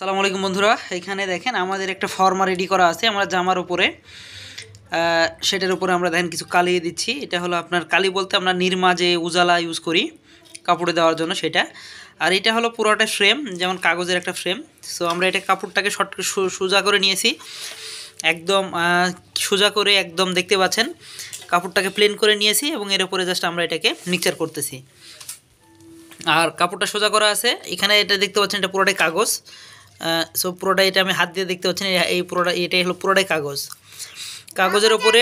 সালাম আলাইকুম বন্ধুরা এখানে দেখেন আমাদের একটা ফর্মা রেডি করা আছে আমরা জামার উপরে সেটার উপরে আমরা দেখেন কিছু কালি দিচ্ছি এটা হলো আপনার কালি বলতে আমরা নির্মা যে উজালা ইউজ করি কাপড়ে দেওয়ার জন্য সেটা আর এটা হলো পুরোটা ফ্রেম যেমন কাগজের একটা ফ্রেম সো আমরা এটা কাপড়টাকে শর্ট সোজা করে নিয়েছি একদম সোজা করে একদম দেখতে পাচ্ছেন কাপড়টাকে প্লেন করে নিয়েছি এবং এর উপরে জাস্ট আমরা এটাকে মিক্সার করতেছি আর কাপড়টা সোজা করা আছে এখানে এটা দেখতে পাচ্ছেন এটা পুরোটাই কাগজ সো পুরোটা এটা আমি হাত দিয়ে দেখতে পাচ্ছি না এই পুরোটা এটাই হলো পুরোটাই কাগজ কাগজের উপরে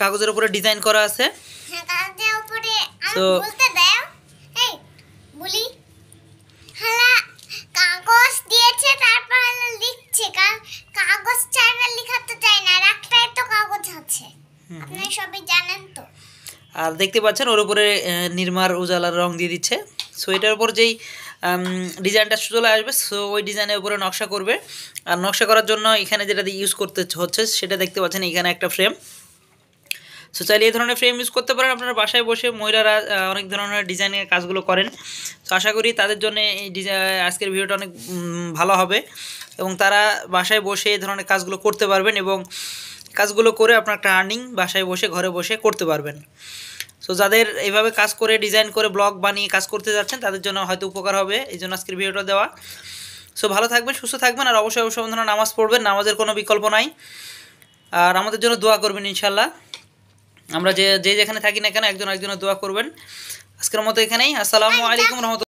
কাগজের উপরে ডিজাইন করা আছে তো আর দেখতে পাচ্ছেন ওর উপরে নির্মার উজালার রং দিয়ে দিচ্ছে সোয়েটার উপর যেই ডিজাইনটা চলে আসবে সো ওই ডিজাইনের উপরে নকশা করবে আর নকশা করার জন্য এখানে যেটা ইউজ করতে হচ্ছে সেটা দেখতে পাচ্ছেন এখানে একটা ফ্রেম সো চাইলে এই ধরনের ফ্রেম ইউজ করতে পারেন আপনারা বাসায় বসে মহিলারা অনেক ধরনের ডিজাইনের কাজগুলো করেন সো আশা করি তাদের জন্য এই ডিজাইন আজকের ভিডিওটা অনেক ভালো হবে এবং তারা বাসায় বসে এই ধরনের কাজগুলো করতে পারবেন এবং কাজগুলো করে আপনার একটা আর্নিং বাসায় বসে ঘরে বসে করতে পারবেন সো যাদের এইভাবে কাজ করে ডিজাইন করে ব্লগ বানিয়ে কাজ করতে যাচ্ছেন তাদের জন্য হয়তো উপকার হবে এই জন্য আজকের ভিডিওটা দেওয়া সো ভালো থাকবেন সুস্থ থাকবেন আর অবশ্যই অবশ্যই বন্ধুরা নামাজ পড়বেন নামাজের কোনো বিকল্প নাই আর আমাদের জন্য দোয়া করবেন ইনশাল্লাহ আমরা যে যে যেখানে থাকি না কেন একজন একজনের দোয়া করবেন আজকের মতো এখানেই আসসালামু আলাইকুম রহমতুল